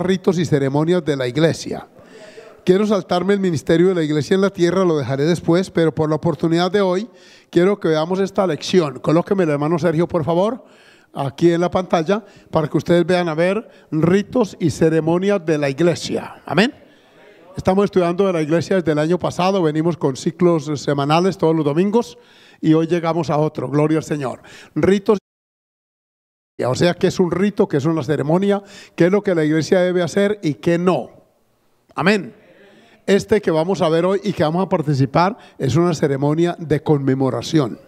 ritos y ceremonias de la iglesia. Quiero saltarme el ministerio de la iglesia en la tierra, lo dejaré después, pero por la oportunidad de hoy quiero que veamos esta lección. Colóqueme el hermano Sergio, por favor, aquí en la pantalla, para que ustedes vean a ver ritos y ceremonias de la iglesia. Amén. Estamos estudiando de la iglesia desde el año pasado, venimos con ciclos semanales todos los domingos y hoy llegamos a otro, gloria al Señor. Ritos o sea, que es un rito, que es una ceremonia, qué es lo que la iglesia debe hacer y qué no. Amén. Este que vamos a ver hoy y que vamos a participar es una ceremonia de conmemoración.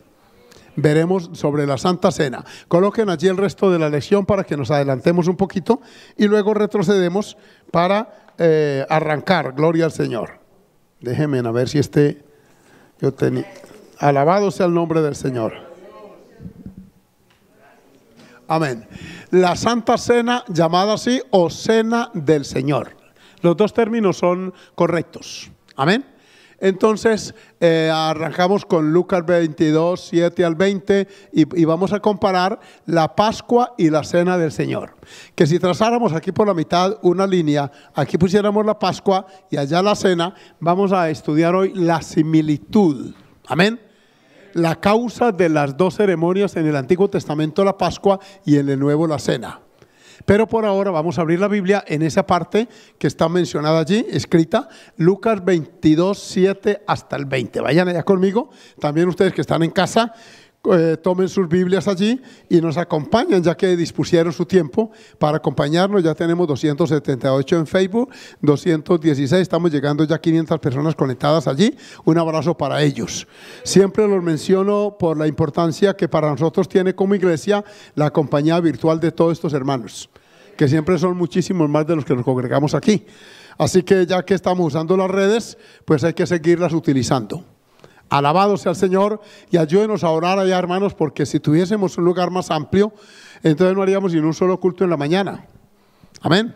Veremos sobre la Santa Cena. Coloquen allí el resto de la lección para que nos adelantemos un poquito y luego retrocedemos para eh, arrancar. Gloria al Señor. Déjenme a ver si este... Yo tenía... Alabado sea el nombre del Señor. Amén. La Santa Cena, llamada así, o Cena del Señor. Los dos términos son correctos. Amén. Entonces, eh, arrancamos con Lucas 22, 7 al 20 y, vamos a comparar la Pascua y la Cena del Señor. Que si trazáramos aquí por la mitad una línea, aquí pusiéramos la Pascua y allá la Cena, vamos a estudiar hoy la similitud. Amén la causa de las dos ceremonias en el Antiguo Testamento, la Pascua, y en el Nuevo, la Cena. Pero por ahora vamos a abrir la Biblia en esa parte que está mencionada allí, escrita, Lucas 22, 7 hasta el 20. Vayan allá conmigo, también ustedes que están en casa, eh, tomen sus Biblias allí y nos acompañen, ya que dispusieron su tiempo para acompañarnos. Ya tenemos 278 en Facebook, 216, estamos llegando ya a 500 personas conectadas allí. Un abrazo para ellos. Siempre los menciono por la importancia que para nosotros tiene como iglesia la compañía virtual de todos estos hermanos, que siempre son muchísimos más de los que nos congregamos aquí. Así que ya que estamos usando las redes, pues hay que seguirlas utilizando. Alabado sea el Señor y ayúdenos a orar allá, hermanos, porque si tuviésemos un lugar más amplio, entonces no haríamos ni un solo culto en la mañana. Amén.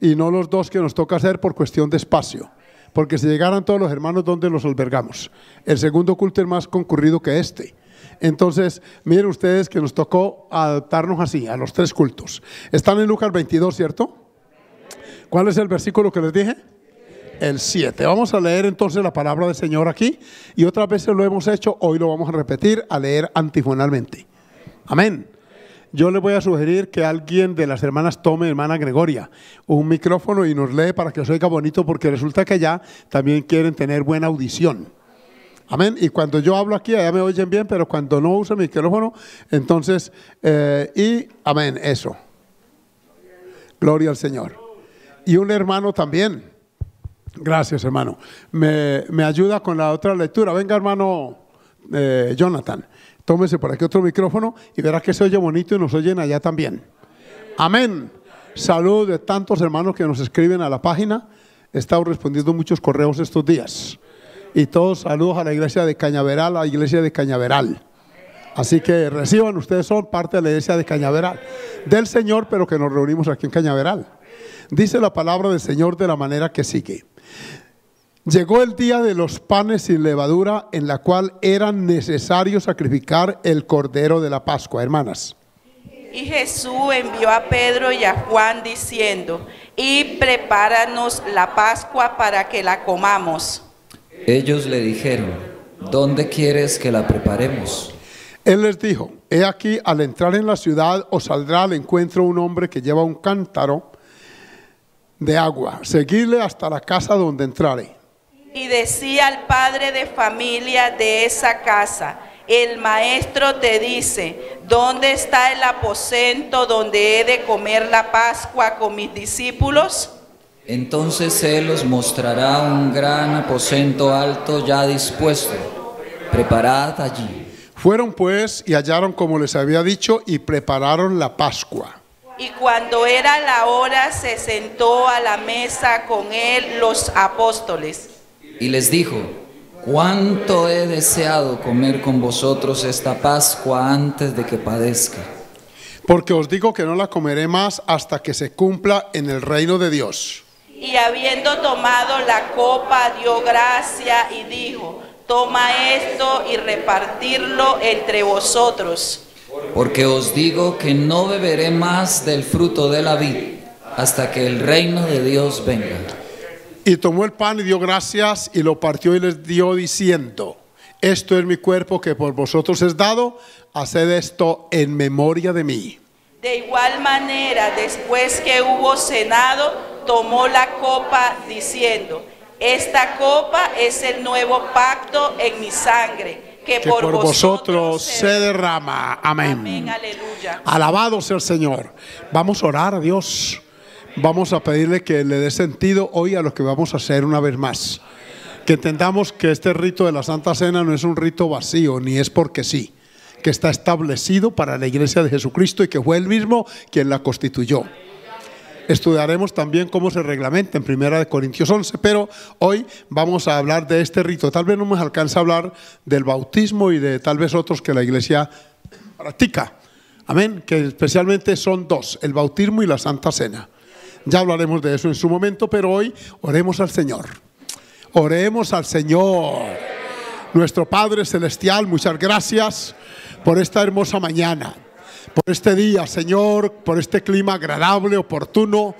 Y no los dos que nos toca hacer por cuestión de espacio. Porque si llegaran todos los hermanos, ¿dónde los albergamos? El segundo culto es más concurrido que este. Entonces, miren ustedes que nos tocó adaptarnos así, a los tres cultos. Están en Lucas 22, ¿cierto? ¿Cuál es el versículo que les dije? el 7. Vamos a leer entonces la palabra del Señor aquí y otras veces lo hemos hecho, hoy lo vamos a repetir a leer antifonalmente. Amén. Yo le voy a sugerir que alguien de las hermanas tome, hermana Gregoria, un micrófono y nos lee para que os oiga bonito porque resulta que ya también quieren tener buena audición. Amén. Y cuando yo hablo aquí, allá me oyen bien, pero cuando no uso el micrófono, entonces, eh, y amén, eso. Gloria al Señor. Y un hermano también. Gracias, hermano. Me, ayuda con la otra lectura. Venga, hermano eh, Jonathan, tómese por aquí otro micrófono y verá que se oye bonito y nos oyen allá también. Amén. Salud de tantos hermanos que nos escriben a la página. He estado respondiendo muchos correos estos días. Y todos saludos a la iglesia de Cañaveral, a la iglesia de Cañaveral. Así que reciban, ustedes son parte de la iglesia de Cañaveral, del Señor, pero que nos reunimos aquí en Cañaveral. Dice la palabra del Señor de la manera que sigue. Llegó el día de los panes sin levadura en la cual era necesario sacrificar el cordero de la Pascua, hermanas. Y Jesús envió a Pedro y a Juan diciendo, y prepáranos la Pascua para que la comamos. Ellos le dijeron, ¿dónde quieres que la preparemos? Él les dijo, he aquí, al entrar en la ciudad os saldrá al encuentro un hombre que lleva un cántaro de agua. Seguirle hasta la casa donde entrare. Y decía al padre de familia de esa casa, el maestro te dice, ¿dónde está el aposento donde he de comer la Pascua con mis discípulos? Entonces Él os mostrará un gran aposento alto ya dispuesto. Preparad allí. Fueron pues y hallaron como les había dicho y prepararon la Pascua. Y cuando era la hora, se sentó a la mesa con él los apóstoles. Y les dijo, cuánto he deseado comer con vosotros esta Pascua antes de que padezca. Porque os digo que no la comeré más hasta que se cumpla en el reino de Dios. Y habiendo tomado la copa, dio gracia y dijo, toma esto y repartirlo entre vosotros porque os digo que no beberé más del fruto de la vid hasta que el reino de Dios venga. Y tomó el pan y dio gracias y lo partió y les dio diciendo, esto es mi cuerpo que por vosotros es dado, haced esto en memoria de mí. De igual manera, después que hubo cenado, tomó la copa diciendo, esta copa es el nuevo pacto en mi sangre que, por, vosotros se derrama. Amén. Alabado sea el Señor. Vamos a orar Dios. Vamos a pedirle que le dé sentido hoy a lo que vamos a hacer una vez más. Que entendamos que este rito de la Santa Cena no es un rito vacío, ni es porque sí, que está establecido para la iglesia de Jesucristo y que fue el mismo quien la constituyó estudiaremos también cómo se reglamenta en Primera de Corintios 11, pero hoy vamos a hablar de este rito. Tal vez no nos alcanza a hablar del bautismo y de tal vez otros que la iglesia practica. Amén, que especialmente son dos, el bautismo y la Santa Cena. Ya hablaremos de eso en su momento, pero hoy oremos al Señor. Oremos al Señor. Nuestro Padre Celestial, muchas gracias por esta hermosa mañana por este día, Señor, por este clima agradable, oportuno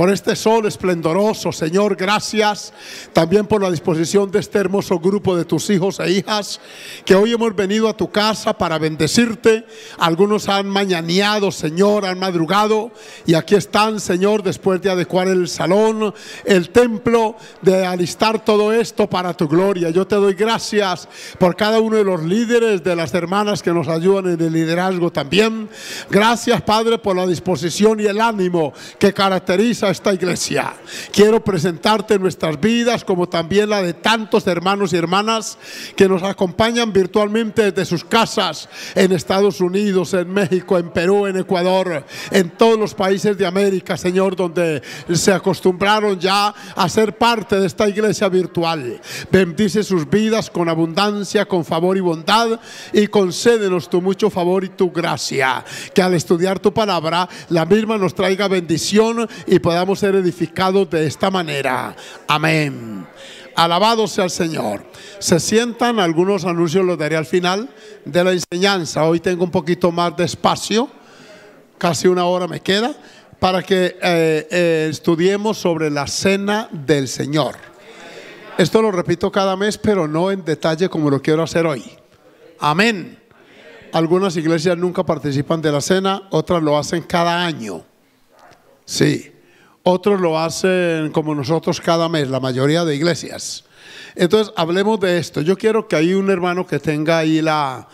por este sol esplendoroso, Señor, gracias también por la disposición de este hermoso grupo de tus hijos e hijas, que hoy hemos venido a tu casa para bendecirte. Algunos han mañaneado, Señor, han madrugado y aquí están, Señor, después de adecuar el salón, el templo, de alistar todo esto para tu gloria. Yo te doy gracias por cada uno de los líderes, de las hermanas que nos ayudan en el liderazgo también. Gracias, Padre, por la disposición y el ánimo que caracteriza esta iglesia. Quiero presentarte nuestras vidas como también la de tantos hermanos y hermanas que nos acompañan virtualmente desde sus casas en Estados Unidos, en México, en Perú, en Ecuador, en todos los países de América, Señor, donde se acostumbraron ya a ser parte de esta iglesia virtual. Bendice sus vidas con abundancia, con favor y bondad y concédenos tu mucho favor y tu gracia. Que al estudiar tu palabra, la misma nos traiga bendición y podamos ser edificados de esta manera. Amén. Alabado sea el Señor. Se sientan, algunos anuncios los daré al final de la enseñanza. Hoy tengo un poquito más de espacio, casi una hora me queda, para que eh, eh, estudiemos sobre la cena del Señor. Esto lo repito cada mes, pero no en detalle como lo quiero hacer hoy. Amén. Algunas iglesias nunca participan de la cena, otras lo hacen cada año. Sí. Otros lo hacen como nosotros cada mes, la mayoría de iglesias. Entonces, hablemos de esto. Yo quiero que hay un hermano que tenga ahí la,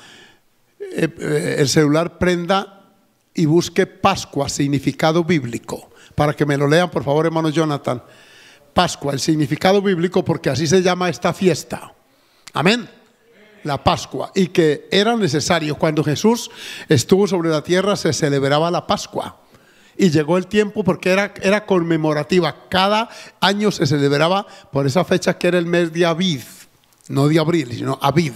eh, eh, el celular prenda y busque Pascua, significado bíblico. Para que me lo lean, por favor, hermano Jonathan. Pascua, el significado bíblico, porque así se llama esta fiesta. Amén la Pascua y que era necesario. Cuando Jesús estuvo sobre la tierra se celebraba la Pascua y llegó el tiempo porque era, era conmemorativa. Cada año se celebraba por esa fecha que era el mes de Aviv, no de abril, sino Abid.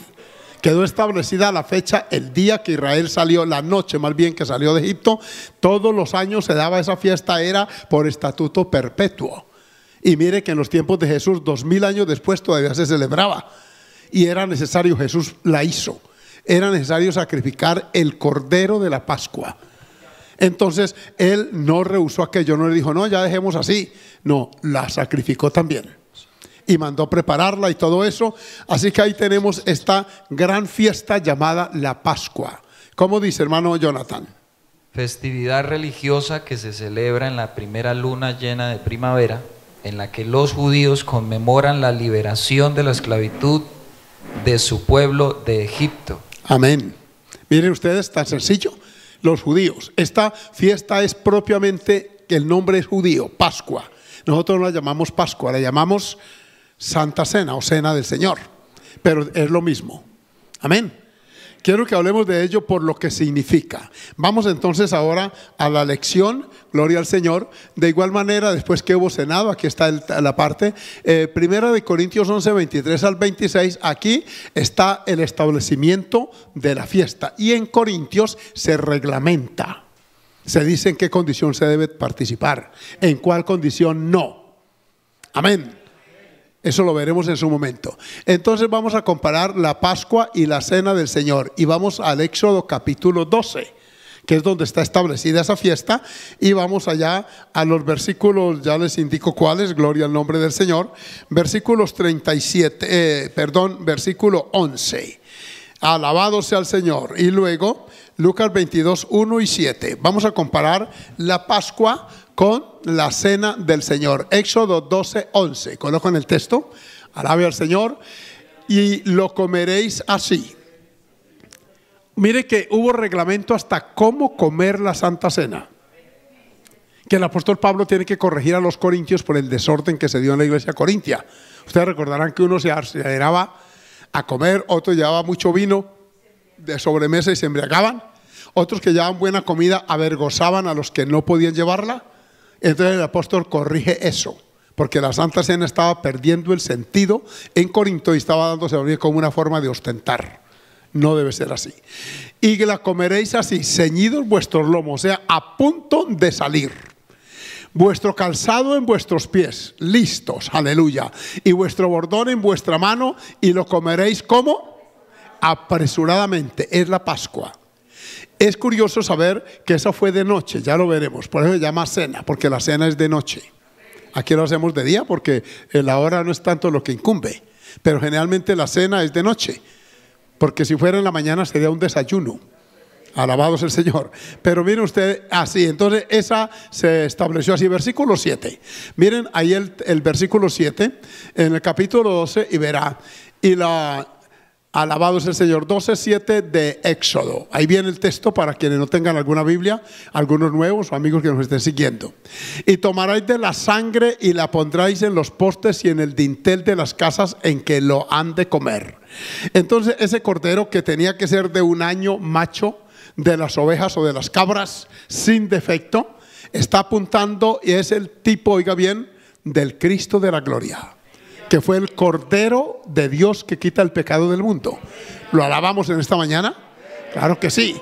Quedó establecida la fecha el día que Israel salió, la noche más bien que salió de Egipto. Todos los años se daba esa fiesta, era por estatuto perpetuo. Y mire que en los tiempos de Jesús, dos mil años después, todavía se celebraba. Y era necesario, Jesús la hizo, era necesario sacrificar el cordero de la Pascua entonces él no rehusó aquello, no le dijo, no, ya dejemos así. No, la sacrificó también. Y mandó prepararla y todo eso. Así que ahí tenemos esta gran fiesta llamada la Pascua. ¿Cómo dice hermano Jonathan? Festividad religiosa que se celebra en la primera luna llena de primavera, en la que los judíos conmemoran la liberación de la esclavitud de su pueblo de Egipto. Amén. Miren ustedes, tan sencillo los judíos. Esta fiesta es propiamente, que el nombre es judío, Pascua. Nosotros no la llamamos Pascua, la llamamos Santa Cena o Cena del Señor, pero es lo mismo. Amén. Quiero que hablemos de ello por lo que significa. Vamos entonces ahora a la lección, gloria al Señor. De igual manera, después que hubo cenado, aquí está la parte, eh, primera de Corintios 11, 23 al 26, aquí está el establecimiento de la fiesta. Y en Corintios se reglamenta, se dice en qué condición se debe participar, en cuál condición no. Amén. Eso lo veremos en su momento. Entonces vamos a comparar la Pascua y la Cena del Señor y vamos al Éxodo capítulo 12, que es donde está establecida esa fiesta, y vamos allá a los versículos, ya les indico cuáles, gloria al nombre del Señor, versículos 37, eh, perdón, versículo 11. Alabado sea el Señor. Y luego, Lucas 22, 1 y 7. Vamos a comparar la Pascua con la cena del Señor. Éxodo 12, 11. en el texto. Alabe al Señor. Y lo comeréis así. Mire que hubo reglamento hasta cómo comer la Santa Cena. Que el apóstol Pablo tiene que corregir a los corintios por el desorden que se dio en la iglesia corintia. Ustedes recordarán que uno se aceleraba a comer, otro llevaba mucho vino de sobremesa y se embriagaban. Otros que llevaban buena comida avergozaban a los que no podían llevarla entonces el apóstol corrige eso, porque la Santa Cena estaba perdiendo el sentido en Corinto y estaba dándose a como una forma de ostentar. No debe ser así. Y la comeréis así, ceñidos vuestros lomos, o sea, a punto de salir. Vuestro calzado en vuestros pies, listos, aleluya. Y vuestro bordón en vuestra mano, y lo comeréis como apresuradamente. Es la Pascua. Es curioso saber que esa fue de noche, ya lo veremos, por eso se llama cena, porque la cena es de noche. Aquí lo hacemos de día porque eh, la hora no es tanto lo que incumbe, pero generalmente la cena es de noche, porque si fuera en la mañana sería un desayuno. Alabados el Señor. Pero miren ustedes, así, entonces esa se estableció así, versículo 7. Miren ahí el, versículo 7, en el capítulo 12, y verá, y la, Alabado es el Señor. 12.7 de Éxodo. Ahí viene el texto para quienes no tengan alguna Biblia, algunos nuevos o amigos que nos estén siguiendo. Y tomaréis de la sangre y la pondráis en los postes y en el dintel de las casas en que lo han de comer. Entonces ese cordero que tenía que ser de un año macho de las ovejas o de las cabras sin defecto, está apuntando y es el tipo, oiga bien, del Cristo de la gloria que fue el Cordero de Dios que quita el pecado del mundo. ¿Lo alabamos en esta mañana? Claro que sí.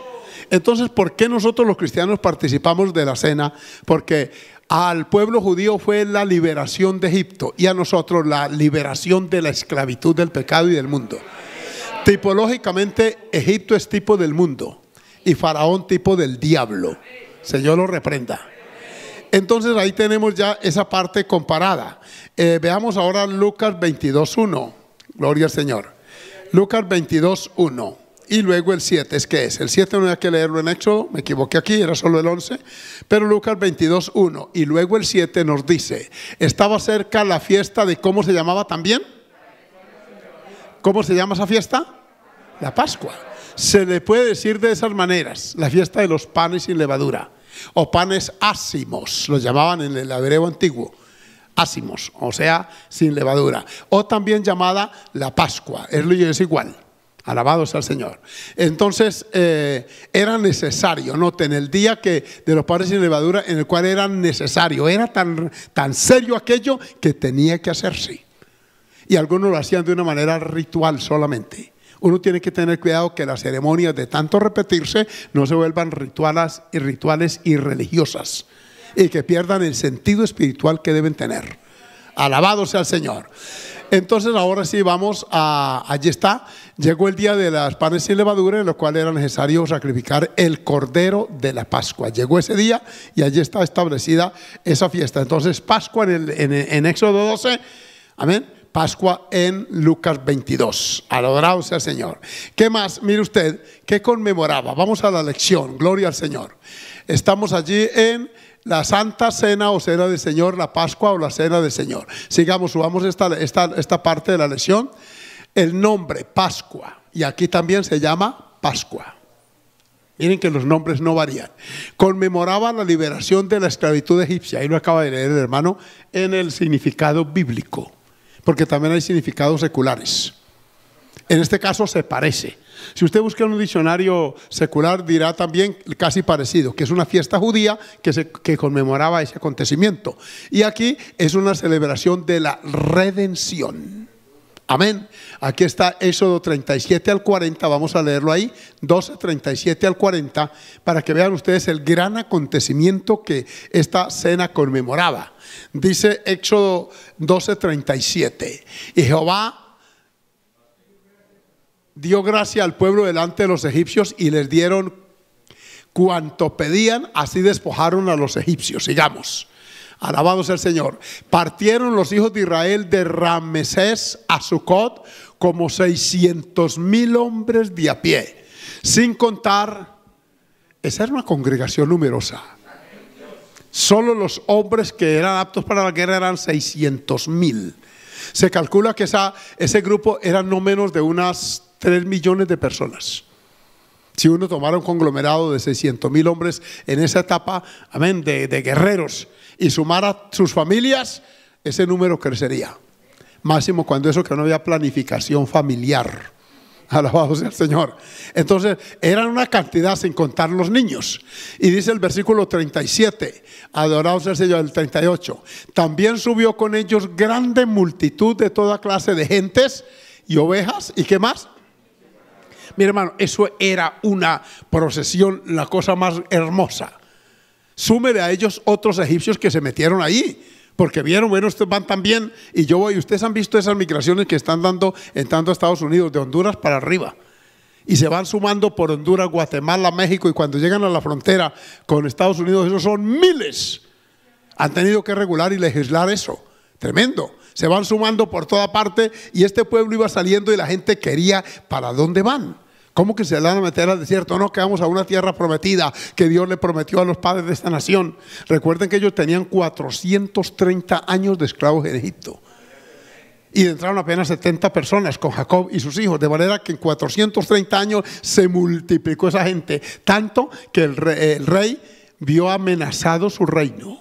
Entonces, ¿por qué nosotros los cristianos participamos de la cena? Porque al pueblo judío fue la liberación de Egipto y a nosotros la liberación de la esclavitud del pecado y del mundo. Tipológicamente, Egipto es tipo del mundo y Faraón tipo del diablo. Señor lo reprenda. Entonces ahí tenemos ya esa parte comparada. Eh, veamos ahora Lucas 22.1. Gloria al Señor. Lucas 22.1. Y luego el 7, ¿es que es? El 7 no hay que leerlo en Éxodo, me equivoqué aquí, era solo el 11. Pero Lucas 22.1 y luego el 7 nos dice, estaba cerca la fiesta de, ¿cómo se llamaba también? ¿Cómo se llama esa fiesta? La Pascua. Se le puede decir de esas maneras, la fiesta de los panes sin levadura o panes ácimos, lo llamaban en el hebreo antiguo, ácimos, o sea, sin levadura, o también llamada la Pascua, es lo que es igual. Alabados al Señor. Entonces eh, era necesario, noten, el día que de los panes sin levadura, en el cual era necesario, era tan, tan serio aquello que tenía que hacerse. Y algunos lo hacían de una manera ritual solamente. Uno tiene que tener cuidado que las ceremonias de tanto repetirse no se vuelvan rituales y rituales y y que pierdan el sentido espiritual que deben tener. Alabado sea el Señor. Entonces ahora sí vamos a, allí está, llegó el día de las panes sin levadura, en lo cual era necesario sacrificar el cordero de la Pascua. Llegó ese día y allí está establecida esa fiesta. Entonces Pascua en, en, en Éxodo 12, amén Pascua en Lucas 22. Alabado sea Señor. ¿Qué más? Mire usted, ¿qué conmemoraba? Vamos a la lección, gloria al Señor. Estamos allí en la Santa Cena o Cena del Señor, la Pascua o la Cena del Señor. Sigamos, subamos esta, esta, esta parte de la lección. El nombre, Pascua, y aquí también se llama Pascua. Miren que los nombres no varían. Conmemoraba la liberación de la esclavitud egipcia, ahí lo acaba de leer el hermano, en el significado bíblico porque también hay significados seculares. En este caso se parece. Si usted busca en un diccionario secular dirá también casi parecido, que es una fiesta judía que, que conmemoraba ese acontecimiento. Y aquí es una celebración de la redención. Amén. Aquí está Éxodo 37 al 40, vamos a leerlo ahí, 12, 37 al 40, para que vean ustedes el gran acontecimiento que esta cena conmemoraba. Dice Éxodo 12, 37, y Jehová dio gracia al pueblo delante de los egipcios y les dieron cuanto pedían, así despojaron a los egipcios. Sigamos. Alabado sea el Señor. Partieron los hijos de Israel de Ramesés a Sucot como 600 mil hombres de a pie, sin contar, esa era una congregación numerosa. Solo los hombres que eran aptos para la guerra eran 600 mil. Se calcula que esa, ese grupo eran no menos de unas 3 millones de personas. Si uno tomara un conglomerado de 600 mil hombres en esa etapa, amén, de, guerreros, y sumara sus familias, ese número crecería. Máximo cuando eso que no había planificación familiar. Alabado sea el Señor. Entonces, eran una cantidad sin contar los niños. Y dice el versículo 37, adorado sea el Señor, el 38. También subió con ellos grande multitud de toda clase de gentes y ovejas y qué más? Mi hermano, eso era una procesión, la cosa más hermosa. Súmele a ellos otros egipcios que se metieron ahí porque vieron, bueno, ustedes van también y yo voy. Ustedes han visto esas migraciones que están dando, entrando a Estados Unidos, de Honduras para arriba. Y se van sumando por Honduras, Guatemala, México, y cuando llegan a la frontera con Estados Unidos, esos son miles. Han tenido que regular y legislar eso. Tremendo se van sumando por toda parte y este pueblo iba saliendo y la gente quería para dónde van. ¿Cómo que se van a meter al desierto? No, que vamos a una tierra prometida que Dios le prometió a los padres de esta nación. Recuerden que ellos tenían 430 años de esclavos en Egipto. Y entraron apenas 70 personas con Jacob y sus hijos. De manera que en 430 años se multiplicó esa gente. Tanto que el rey vio amenazado su reino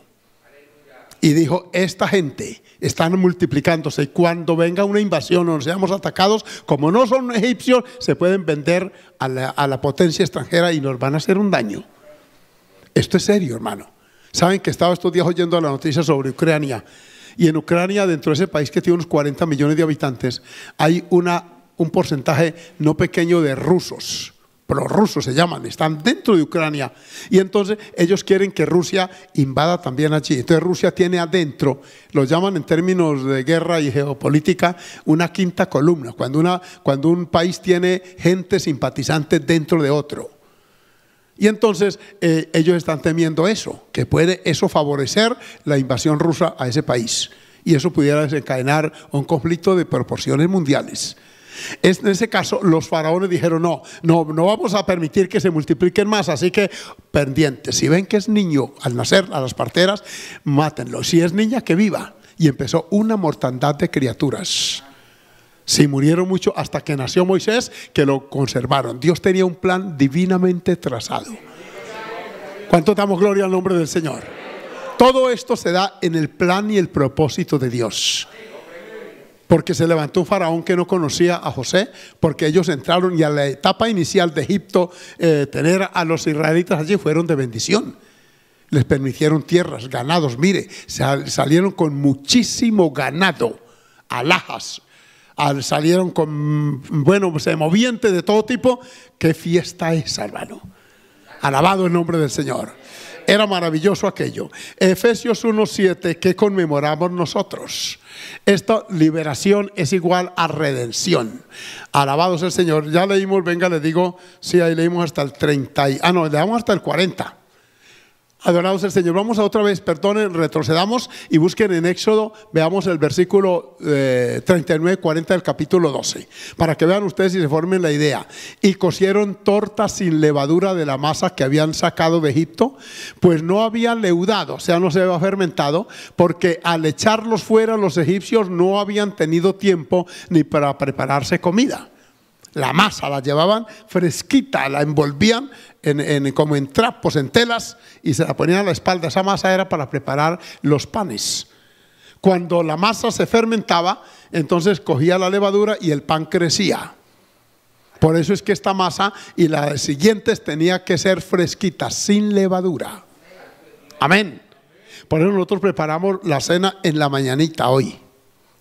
y dijo, esta gente están multiplicándose y cuando venga una invasión o nos seamos atacados, como no son egipcios, se pueden vender a la, potencia extranjera y nos van a hacer un daño. Esto es serio, hermano. Saben que estaba estos días oyendo la noticia sobre Ucrania y en Ucrania, dentro de ese país que tiene unos 40 millones de habitantes, hay una, un porcentaje no pequeño de rusos rusos se llaman, están dentro de Ucrania. Y entonces ellos quieren que Rusia invada también a allí. Entonces Rusia tiene adentro, lo llaman en términos de guerra y geopolítica, una quinta columna, cuando, una, cuando un país tiene gente simpatizante dentro de otro. Y entonces eh, ellos están temiendo eso, que puede eso favorecer la invasión rusa a ese país. Y eso pudiera desencadenar un conflicto de proporciones mundiales en ese caso, los faraones dijeron, no, no, vamos a permitir que se multipliquen más, así que pendientes si ven que es niño al nacer a las parteras, mátenlo, si es niña, que viva. Y empezó una mortandad de criaturas. si murieron mucho hasta que nació Moisés, que lo conservaron. Dios tenía un plan divinamente trazado. ¿Cuánto damos gloria al nombre del Señor? Todo esto se da en el plan y el propósito de Dios porque se levantó un faraón que no conocía a José, porque ellos entraron y a la etapa inicial de Egipto, eh, tener a los israelitas allí fueron de bendición. Les permitieron tierras, ganados, mire, salieron con muchísimo ganado, alhajas, salieron con, mm, bueno, se moviente de todo tipo. ¿Qué fiesta es, hermano? Alabado el nombre del Señor. Era maravilloso aquello. Efesios 1.7 que conmemoramos nosotros. Esta liberación es igual a redención. Alabados el Señor. Ya leímos, venga, le digo, sí, ahí leímos hasta el 30. Y, ah, no, le damos hasta el 40. Adorados el Señor. Vamos a otra vez, perdonen, retrocedamos y busquen en Éxodo, veamos el versículo 39-40 eh, del capítulo 12, para que vean ustedes y se formen la idea. Y cocieron tortas sin levadura de la masa que habían sacado de Egipto, pues no había leudado, o sea, no se había fermentado, porque al echarlos fuera los egipcios no habían tenido tiempo ni para prepararse comida la masa, la llevaban fresquita, la envolvían como en trapos, en telas, y se la ponían a la espalda. Esa masa era para preparar los panes. Cuando la masa se fermentaba, entonces cogía la levadura y el pan crecía. Por eso es que esta masa y las siguientes tenía que ser fresquitas, sin levadura. Amén. Por eso nosotros preparamos la cena en la mañanita hoy.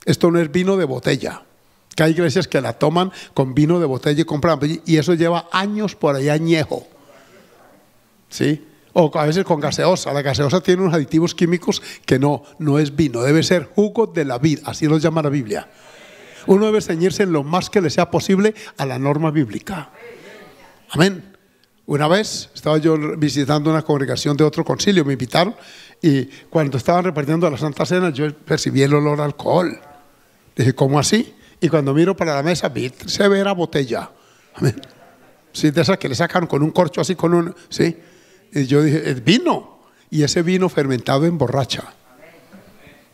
Esto no es vino de botella que hay iglesias que la toman con vino de botella y compran, y eso lleva años por allá añejo. ¿Sí? O a veces con gaseosa. La gaseosa tiene unos aditivos químicos que no, no es vino, debe ser jugo de la vid, así lo llama la Biblia. Uno debe ceñirse lo más que le sea posible a la norma bíblica. Amén. Una vez estaba yo visitando una congregación de otro concilio, me invitaron, y cuando estaban repartiendo la Santa Cena yo percibí el olor a alcohol. Dije, ¿cómo así? y cuando miro para la mesa se ve la botella. Amén. Sí, de esas que le sacan con un corcho así, con un... Sí. Y yo dije, es vino. Y ese vino fermentado en borracha,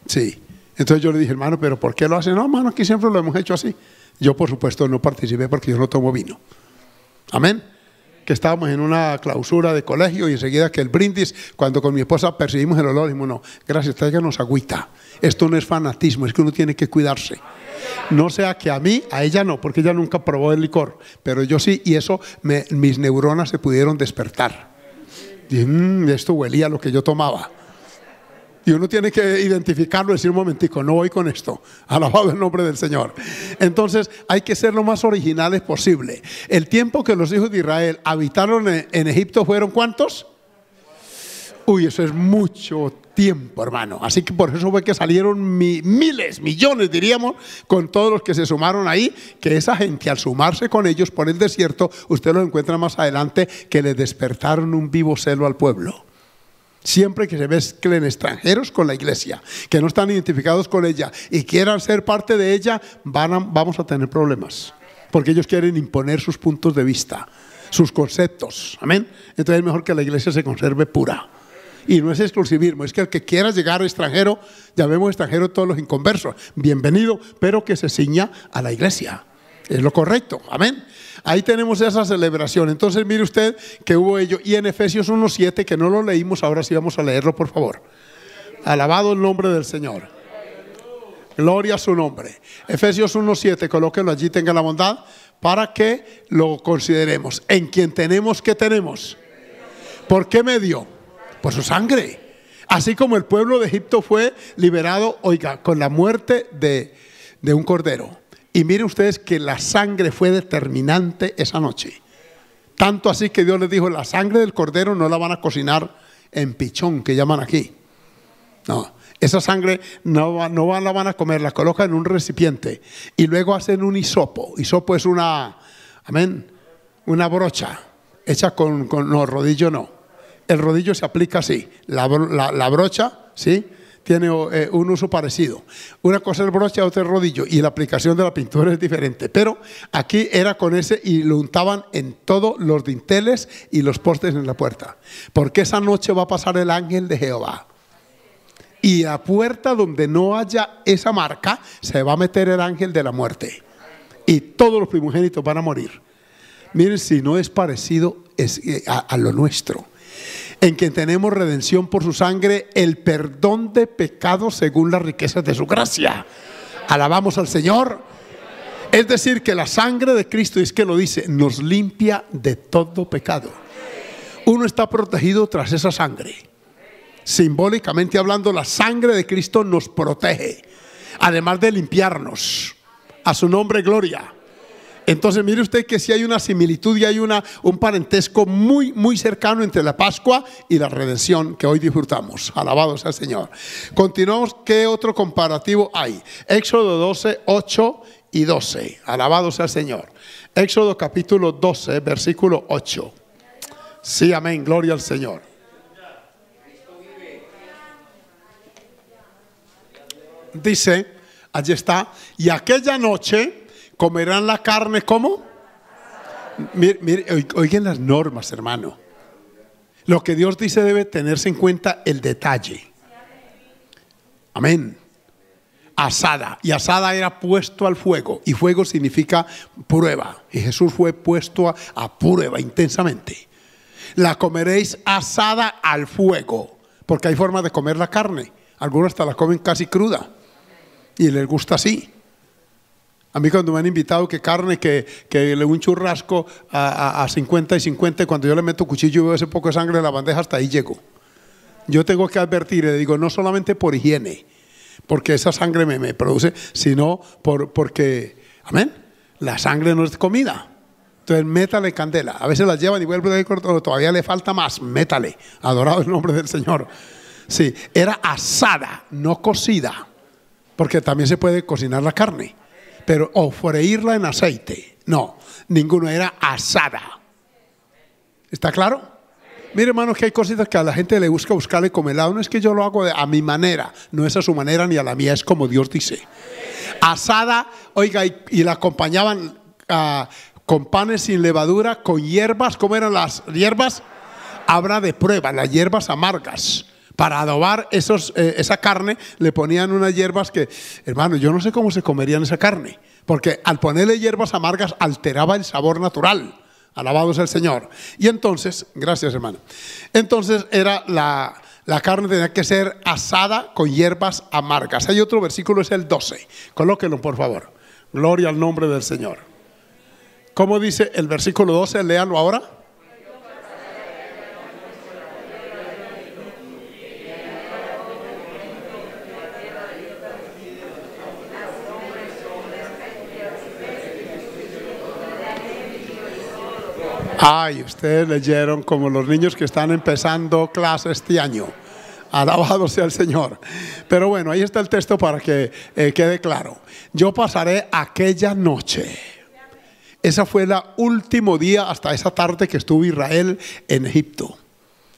Sí. Entonces yo le dije, hermano, ¿pero por qué lo hacen? No, hermano, aquí siempre lo hemos hecho así. Yo, por supuesto, no participé porque yo no tomo vino. Amén. Que estábamos en una clausura de colegio y enseguida que el brindis, cuando con mi esposa percibimos el olor, dijimos, no, gracias, tráiganos agüita. Esto no es fanatismo, es que uno tiene que cuidarse. No sea que a mí, a ella no, porque ella nunca probó el licor, pero yo sí, y eso mis neuronas se pudieron despertar. Y mm, esto huelía a lo que yo tomaba. Y uno tiene que identificarlo y decir un momentico, no voy con esto. Alabado el nombre del Señor. Entonces hay que ser lo más originales posible. El tiempo que los hijos de Israel habitaron en, Egipto fueron cuántos? Uy, eso es mucho tiempo, hermano. Así que por eso fue que salieron miles, millones, diríamos, con todos los que se sumaron ahí, que esa gente al sumarse con ellos por el desierto, usted lo encuentra más adelante, que le despertaron un vivo celo al pueblo. Siempre que se mezclen extranjeros con la iglesia, que no están identificados con ella y quieran ser parte de ella, van vamos a tener problemas, porque ellos quieren imponer sus puntos de vista, sus conceptos. Amén. Entonces es mejor que la iglesia se conserve pura. Y no es exclusivismo, es que el que quiera llegar extranjero, llamemos extranjero todos los inconversos, bienvenido, pero que se ciña a la iglesia. Es lo correcto, amén. Ahí tenemos esa celebración. Entonces mire usted que hubo ello. Y en Efesios 1.7, que no lo leímos, ahora sí vamos a leerlo, por favor. Alabado el nombre del Señor. Gloria a su nombre. Efesios 1.7, colóquelo allí, tenga la bondad, para que lo consideremos. En quien tenemos, que tenemos? ¿Por qué medio? Por su sangre. Así como el pueblo de Egipto fue liberado, oiga, con la muerte de, un cordero. Y miren ustedes que la sangre fue determinante esa noche. Tanto así que Dios les dijo, la sangre del cordero no la van a cocinar en pichón, que llaman aquí. No, esa sangre no, no la van a comer, la colocan en un recipiente y luego hacen un hisopo. Hisopo es una, amén, una brocha hecha con, con no, rodillo no el rodillo se aplica así, la, brocha, ¿sí? tiene eh, un uso parecido. Una cosa es brocha, otra es rodillo, y la aplicación de la pintura es diferente. Pero aquí era con ese y lo untaban en todos los dinteles y los postes en la puerta. Porque esa noche va a pasar el ángel de Jehová. Y a puerta donde no haya esa marca, se va a meter el ángel de la muerte. Y todos los primogénitos van a morir. Miren si no es parecido eh, a lo nuestro en quien tenemos redención por su sangre, el perdón de pecados según las riquezas de su gracia. Alabamos al Señor. Es decir, que la sangre de Cristo, es que lo dice, nos limpia de todo pecado. Uno está protegido tras esa sangre. Simbólicamente hablando, la sangre de Cristo nos protege, además de limpiarnos. A su nombre, gloria. Entonces mire usted que si hay una similitud y hay una, un parentesco muy, muy cercano entre la Pascua y la redención que hoy disfrutamos. Alabado sea el Señor. Continuamos, ¿qué otro comparativo hay? Éxodo 12, 8 y 12. Alabado sea el Señor. Éxodo capítulo 12, versículo 8. Sí, amén, gloria al Señor. Dice, allí está, y aquella noche comerán la carne ¿cómo? Mire, oigan las normas, hermano. Lo que Dios dice debe tenerse en cuenta el detalle. Amén. Asada. Y asada era puesto al fuego. Y fuego significa prueba. Y Jesús fue puesto a, a prueba intensamente. La comeréis asada al fuego. Porque hay formas de comer la carne. Algunos hasta la comen casi cruda. Y les gusta así. A mí cuando me han invitado que carne, que, que le un churrasco a, a, 50 y 50, cuando yo le meto cuchillo y veo ese poco de sangre en la bandeja, hasta ahí llego. Yo tengo que advertir, le digo, no solamente por higiene, porque esa sangre me, me produce, sino por, porque, amén, la sangre no es comida. Entonces, métale candela. A veces la llevan y vuelven, todavía le falta más, métale. Adorado el nombre del Señor. Sí, era asada, no cocida, porque también se puede cocinar la carne pero o oh, freírla en aceite. No, ninguno era asada. ¿Está claro? Mire, hermanos, que hay cositas que a la gente le busca buscarle como helado, No es que yo lo hago a mi manera, no es a su manera ni a la mía, es como Dios dice. Asada, oiga, y, la acompañaban ah, con panes sin levadura, con hierbas. ¿Cómo eran las hierbas? Habrá de prueba, las hierbas amargas. Para adobar eh, esa carne le ponían unas hierbas que, hermano, yo no sé cómo se comerían esa carne, porque al ponerle hierbas amargas alteraba el sabor natural. Alabado sea el Señor. Y entonces, gracias hermano, entonces era la, carne tenía que ser asada con hierbas amargas. Hay otro versículo, es el 12. colóquelo por favor. Gloria al nombre del Señor. ¿Cómo dice el versículo 12? Léalo ahora. Ay, ustedes leyeron como los niños que están empezando clase este año. Alabado sea el Señor. Pero bueno, ahí está el texto para que eh, quede claro. Yo pasaré aquella noche. Esa fue el último día hasta esa tarde que estuvo Israel en Egipto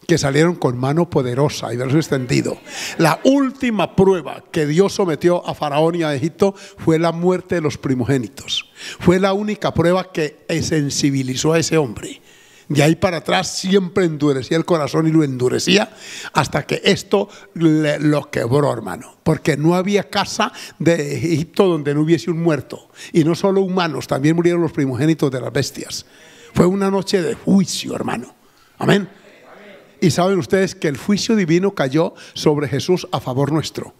que salieron con mano poderosa y verso extendido. La última prueba que Dios sometió a Faraón y a Egipto fue la muerte de los primogénitos. Fue la única prueba que sensibilizó a ese hombre. De ahí para atrás siempre endurecía el corazón y lo endurecía hasta que esto lo quebró, hermano. Porque no había casa de Egipto donde no hubiese un muerto. Y no solo humanos, también murieron los primogénitos de las bestias. Fue una noche de juicio, hermano. Amén. Y saben ustedes que el juicio divino cayó sobre Jesús a favor nuestro.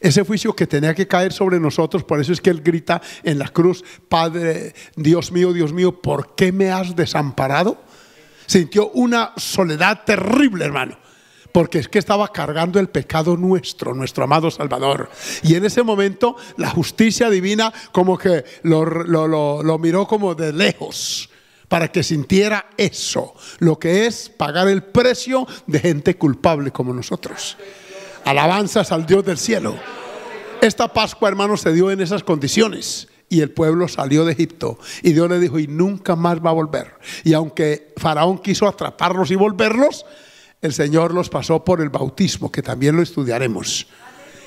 Ese juicio que tenía que caer sobre nosotros, por eso es que Él grita en la cruz, Padre, Dios mío, Dios mío, ¿por qué me has desamparado? Sintió una soledad terrible, hermano porque es que estaba cargando el pecado nuestro, nuestro amado Salvador. Y en ese momento la justicia divina como que lo, miró como de lejos para que sintiera eso, lo que es pagar el precio de gente culpable como nosotros. Alabanzas al Dios del cielo. Esta Pascua, hermano se dio en esas condiciones. Y el pueblo salió de Egipto. Y Dios le dijo, y nunca más va a volver. Y aunque Faraón quiso atraparlos y volverlos, el Señor los pasó por el bautismo, que también lo estudiaremos.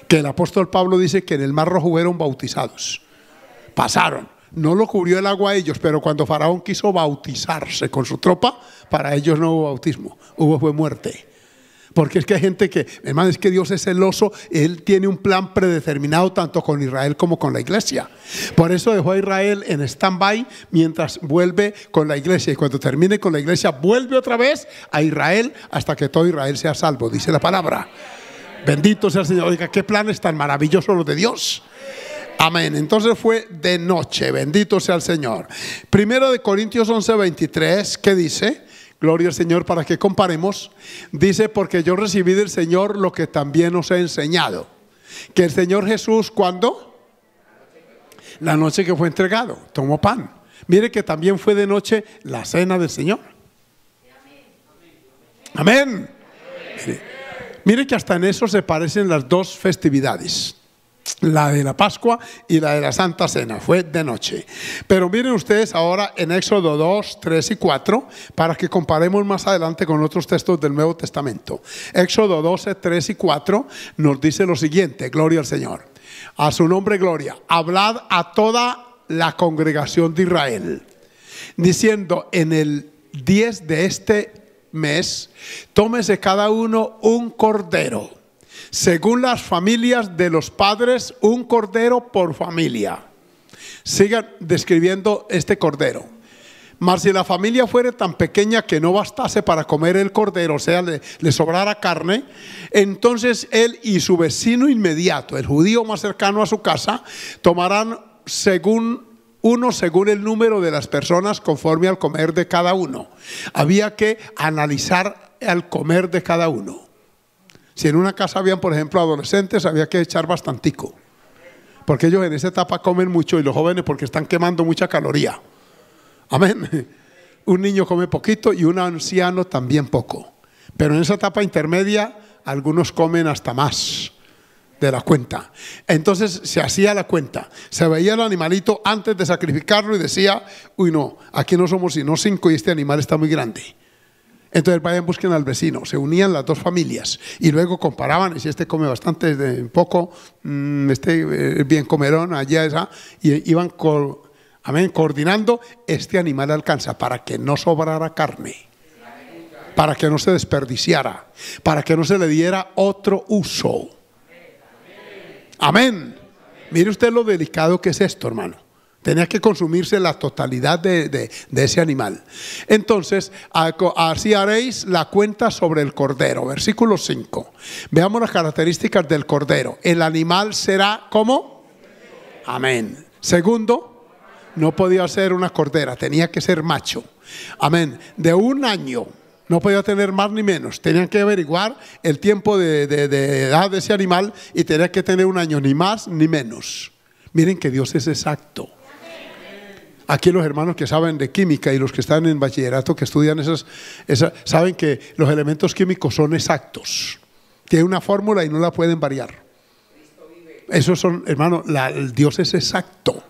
Que el apóstol Pablo dice que en el Mar Rojo fueron bautizados. Pasaron no lo cubrió el agua a ellos, pero cuando Faraón quiso bautizarse con su tropa, para ellos no hubo bautismo, hubo fue muerte. Porque es que hay gente que, hermano, es que Dios es celoso, Él tiene un plan predeterminado tanto con Israel como con la iglesia. Por eso dejó a Israel en stand-by mientras vuelve con la iglesia. Y cuando termine con la iglesia, vuelve otra vez a Israel hasta que todo Israel sea salvo, dice la palabra. Bendito sea el Señor. Oiga, qué planes tan maravilloso los de Dios. Amén. Entonces fue de noche, bendito sea el Señor. Primero de Corintios 11, 23, ¿qué dice? Gloria al Señor, para que comparemos. Dice, porque yo recibí del Señor lo que también os he enseñado. Que el Señor Jesús, ¿cuándo? La noche que fue entregado, tomó pan. Mire que también fue de noche la cena del Señor. Amén. Mire, mire que hasta en eso se parecen las dos festividades la de la Pascua y la de la Santa Cena, fue de noche. Pero miren ustedes ahora en Éxodo 2, 3 y 4, para que comparemos más adelante con otros textos del Nuevo Testamento. Éxodo 12, 3 y 4 nos dice lo siguiente, gloria al Señor. A su nombre, gloria. Hablad a toda la congregación de Israel, diciendo, en el 10 de este mes, tómese cada uno un cordero según las familias de los padres, un cordero por familia. Sigan describiendo este cordero. Mas si la familia fuere tan pequeña que no bastase para comer el cordero, o sea, le, sobrara carne, entonces él y su vecino inmediato, el judío más cercano a su casa, tomarán según uno según el número de las personas conforme al comer de cada uno. Había que analizar al comer de cada uno. Si en una casa habían, por ejemplo, adolescentes, había que echar bastantico. Porque ellos en esa etapa comen mucho y los jóvenes porque están quemando mucha caloría. Amén. Un niño come poquito y un anciano también poco. Pero en esa etapa intermedia algunos comen hasta más de la cuenta. Entonces se hacía la cuenta. Se veía el animalito antes de sacrificarlo y decía, uy no, aquí no somos sino cinco y este animal está muy grande. Entonces vayan, busquen al vecino, se unían las dos familias y luego comparaban, si este come bastante, poco, mm, este eh, bien comerón, allá esa, y iban coordinando, este animal alcanza para que no sobrara carne, para que no se desperdiciara, para que no se le diera otro uso. Amén. Mire usted lo delicado que es esto, hermano. Tenía que consumirse la totalidad de, ese animal. Entonces, así haréis la cuenta sobre el cordero. Versículo 5. Veamos las características del cordero. El animal será como... Amén. Segundo, no podía ser una cordera, tenía que ser macho. Amén. De un año. No podía tener más ni menos. Tenían que averiguar el tiempo de, de, edad de ese animal y tenía que tener un año, ni más ni menos. Miren que Dios es exacto. Aquí los hermanos que saben de química y los que están en bachillerato que estudian esas, saben que los elementos químicos son exactos. Tiene una fórmula y no la pueden variar. Esos son, hermano, el Dios es exacto.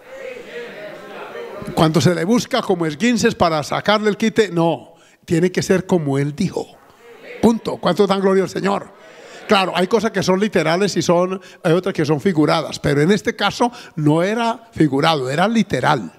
Cuando se le busca como esguinces para sacarle el quite, no, tiene que ser como Él dijo. Punto. ¿Cuánto dan gloria al Señor? Claro, hay cosas que son literales y son, hay otras que son figuradas, pero en este caso no era figurado, era literal.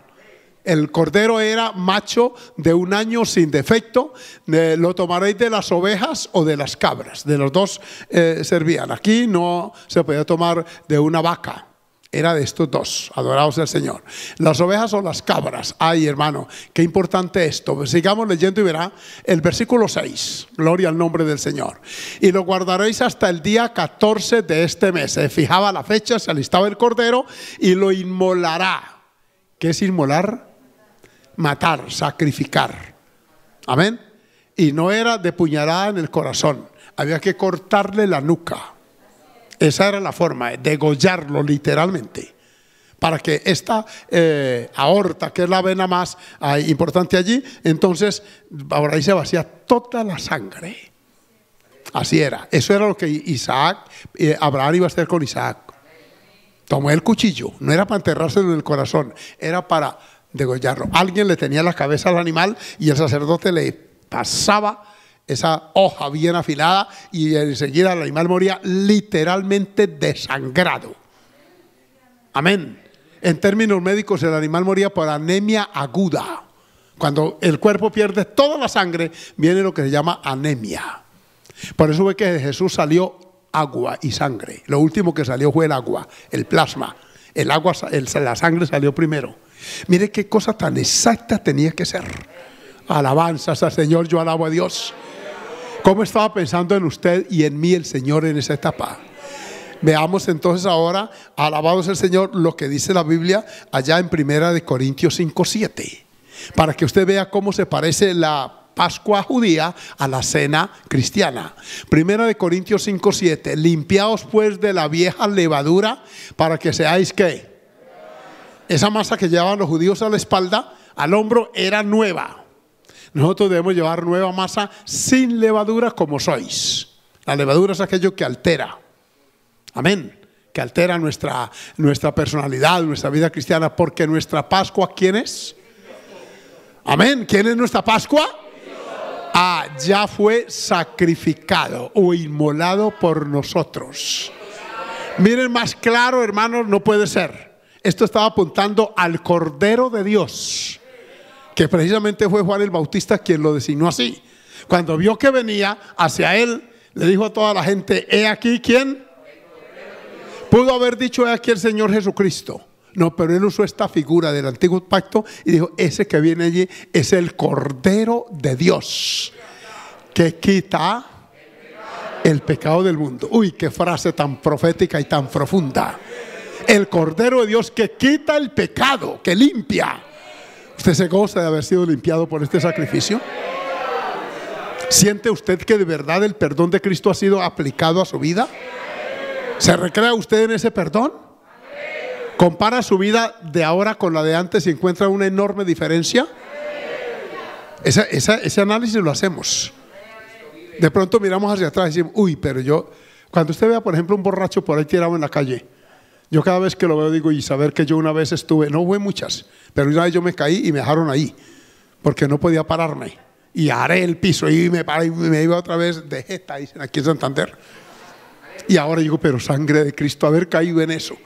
El cordero era macho de un año sin defecto. Eh, lo tomaréis de las ovejas o de las cabras. De los dos eh, servían. Aquí no se podía tomar de una vaca. Era de estos dos, adorados del Señor. Las ovejas o las cabras. Ay, hermano, qué importante esto. Sigamos leyendo y verá el versículo 6. Gloria al nombre del Señor. Y lo guardaréis hasta el día 14 de este mes. Se fijaba la fecha, se alistaba el cordero y lo inmolará. ¿Qué es inmolar? matar, sacrificar. Amén. Y no era de puñalada en el corazón, había que cortarle la nuca. Esa era la forma, degollarlo literalmente. Para que esta eh, aorta, que es la vena más ah, importante allí, entonces ahora se vacía toda la sangre. Así era. Eso era lo que Isaac, eh, Abraham iba a hacer con Isaac. Tomó el cuchillo. No era para enterrarse en el corazón, era para Alguien le tenía la cabeza al animal y el sacerdote le pasaba esa hoja bien afilada y enseguida el animal moría literalmente desangrado. Amén. En términos médicos, el animal moría por anemia aguda. Cuando el cuerpo pierde toda la sangre, viene lo que se llama anemia. Por eso fue que Jesús salió agua y sangre. Lo último que salió fue el agua, el plasma. El agua, la sangre salió primero. Mire qué cosa tan exacta tenía que ser. Alabanzas al Señor, yo alabo a Dios. ¿Cómo estaba pensando en usted y en mí el Señor en esa etapa? Veamos entonces ahora, alabados el Señor, lo que dice la Biblia allá en Primera de Corintios 5, para que usted vea cómo se parece la Pascua judía a la cena cristiana. Primera de Corintios 5, 7, limpiaos pues de la vieja levadura para que seáis que esa masa que llevaban los judíos a la espalda, al hombro, era nueva. Nosotros debemos llevar nueva masa sin levadura como sois. La levadura es aquello que altera. Amén. Que altera nuestra, nuestra personalidad, nuestra vida cristiana, porque nuestra Pascua, ¿quién es? Amén. ¿Quién es nuestra Pascua? Ah, ya fue sacrificado o inmolado por nosotros. Miren, más claro, hermanos, no puede ser. Esto estaba apuntando al Cordero de Dios, que precisamente fue Juan el Bautista quien lo designó así. Cuando vio que venía hacia él, le dijo a toda la gente, he aquí quién. Pudo haber dicho, he aquí el Señor Jesucristo. No, pero él usó esta figura del antiguo pacto y dijo, ese que viene allí es el Cordero de Dios, que quita el pecado del mundo. Uy, qué frase tan profética y tan profunda. El Cordero de Dios que quita el pecado, que limpia. ¿Usted se goza de haber sido limpiado por este sacrificio? ¿Siente usted que de verdad el perdón de Cristo ha sido aplicado a su vida? ¿Se recrea usted en ese perdón? ¿Compara su vida de ahora con la de antes y encuentra una enorme diferencia? ese análisis lo hacemos. De pronto miramos hacia atrás y decimos, uy, pero yo, cuando usted vea, por ejemplo, un borracho por ahí tirado en la calle, yo cada vez que lo veo digo, y saber que yo una vez estuve, no hubo muchas, pero una vez yo me caí y me dejaron ahí, porque no podía pararme. Y haré el piso y me paré y me iba otra vez de jeta, dicen aquí en Santander. Y ahora digo, pero sangre de Cristo, haber caído en eso.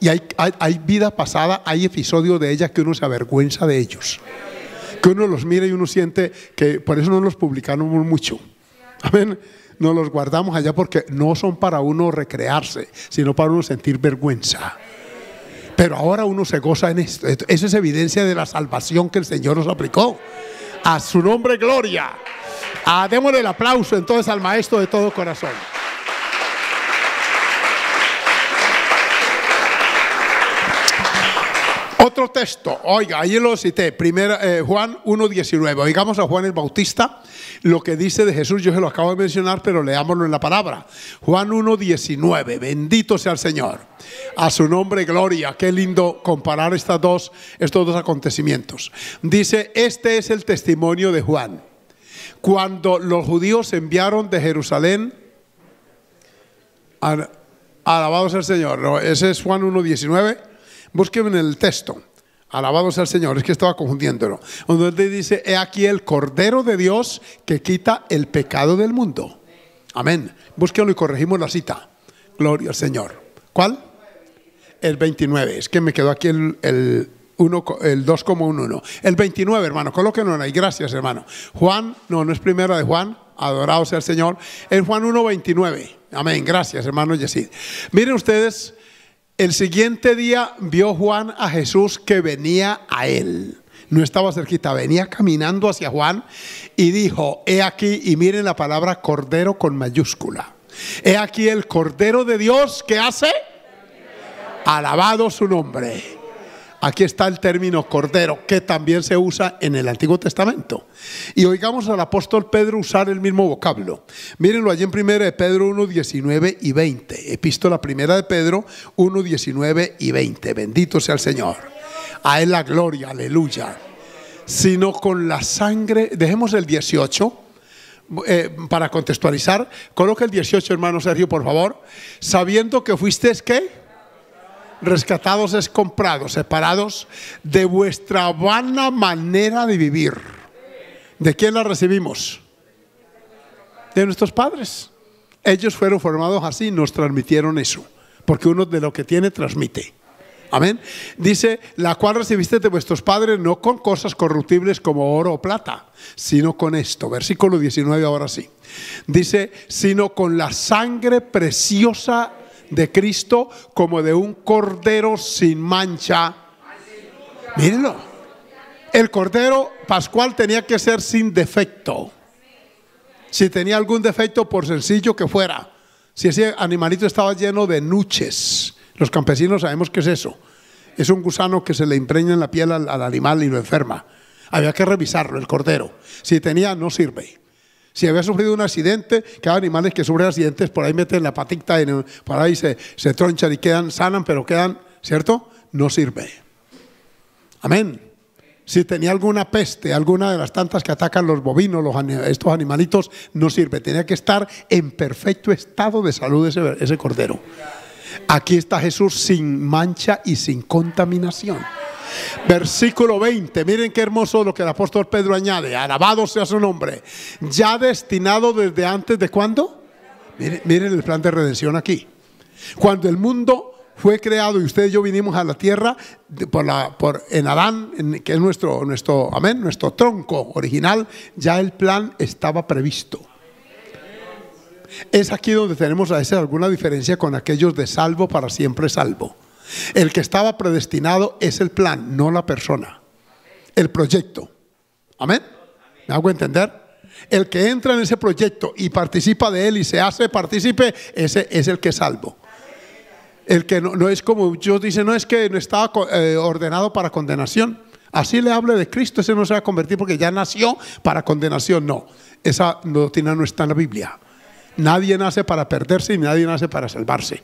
Y hay, hay, vida pasada, hay episodios de ella que uno se avergüenza de ellos. Que uno los mira y uno siente que por eso no los publicaron mucho. Amén nos los guardamos allá porque no son para uno recrearse, sino para uno sentir vergüenza. Pero ahora uno se goza en esto. Eso es evidencia de la salvación que el Señor nos aplicó. A su nombre, gloria. Ah, démosle el aplauso entonces al Maestro de todo corazón. Otro texto, oiga, ahí lo cité, eh, Juan 1.19. Oigamos a Juan el Bautista lo que dice de Jesús, yo se lo acabo de mencionar, pero leámoslo en la palabra. Juan 1.19, bendito sea el Señor. A su nombre, gloria. Qué lindo comparar estas dos, estos dos acontecimientos. Dice, este es el testimonio de Juan. Cuando los judíos enviaron de Jerusalén alabados al Señor. ese es Juan 1.19. Busquen el texto. Alabados el Señor, es que estaba confundiéndolo. Donde dice, he aquí el Cordero de Dios que quita el pecado del mundo. Amén. Búsquenlo y corregimos la cita. Gloria al Señor. ¿Cuál? El 29. Es que me quedó aquí el, el, el 2,11. El 29, hermano. Colóquenlo ahí. Gracias, hermano. Juan, no, no es primera de Juan. Adorado sea el Señor. Es Juan 29. Amén. Gracias, hermano Yesid. Miren ustedes el siguiente día vio Juan a Jesús que venía a él. No estaba cerquita, venía caminando hacia Juan y dijo, he aquí, y miren la palabra cordero con mayúscula. He aquí el cordero de Dios que hace alabado su nombre. Aquí está el término cordero, que también se usa en el Antiguo Testamento. Y oigamos al apóstol Pedro usar el mismo vocablo. Mírenlo allí en Primera de Pedro 1, 19 y 20. Epístola primera de Pedro 1, 19 y 20. Bendito sea el Señor. A él la gloria, aleluya. Sino con la sangre, dejemos el 18, eh, para contextualizar, Coloque el 18, hermano Sergio, por favor, sabiendo que fuiste, ¿qué? rescatados es separados de vuestra vana manera de vivir. ¿De quién la recibimos? De nuestros padres. Ellos fueron formados así, nos transmitieron eso, porque uno de lo que tiene transmite. Amén. Dice, la cual recibiste de vuestros padres no con cosas corruptibles como oro o plata, sino con esto. Versículo 19, ahora sí. Dice, sino con la sangre preciosa de Cristo como de un cordero sin mancha. Mírenlo. El cordero pascual tenía que ser sin defecto. Si tenía algún defecto, por sencillo que fuera. Si ese animalito estaba lleno de nuches, los campesinos sabemos qué es eso. Es un gusano que se le impregna en la piel al, al animal y lo enferma. Había que revisarlo, el cordero. Si tenía, no sirve. Si había sufrido un accidente, que hay animales que sufren accidentes, por ahí meten la patita en, por ahí se, tronchan y quedan, sanan, pero quedan, ¿cierto? No sirve. Amén. Si tenía alguna peste, alguna de las tantas que atacan los bovinos, estos animalitos, no sirve. Tenía que estar en perfecto estado de salud ese, ese cordero. Aquí está Jesús sin mancha y sin contaminación. Versículo 20, miren qué hermoso lo que el apóstol Pedro añade, alabado sea su nombre, ya destinado desde antes de cuándo? Miren, el plan de redención aquí. Cuando el mundo fue creado y usted y yo vinimos a la tierra por la, por, en Adán, que es nuestro, nuestro, amén, nuestro tronco original, ya el plan estaba previsto. Es aquí donde tenemos a veces alguna diferencia con aquellos de salvo para siempre salvo. El que estaba predestinado es el plan, no la persona, el proyecto. Amén. ¿Me hago entender? El que entra en ese proyecto y participa de él y se hace partícipe, ese es el que es salvo. El que no, es como yo dice, no es que no estaba eh, ordenado para condenación. Así le hable de Cristo, ese no se va a convertir porque ya nació para condenación. No, esa doctrina no está en la Biblia. Nadie nace para perderse y nadie nace para salvarse.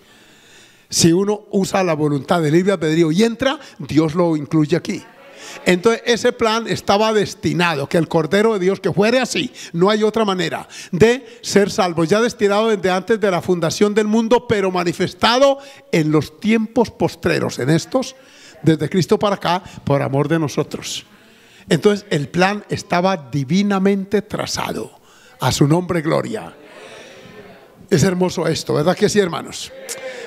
Si uno usa la voluntad de libre albedrío y entra, Dios lo incluye aquí. Entonces ese plan estaba destinado, que el Cordero de Dios que fuere así, no hay otra manera de ser salvo, ya destinado desde antes de la fundación del mundo, pero manifestado en los tiempos postreros, en estos, desde Cristo para acá, por amor de nosotros. Entonces el plan estaba divinamente trazado, a su nombre gloria. Es hermoso esto, ¿verdad que sí, hermanos?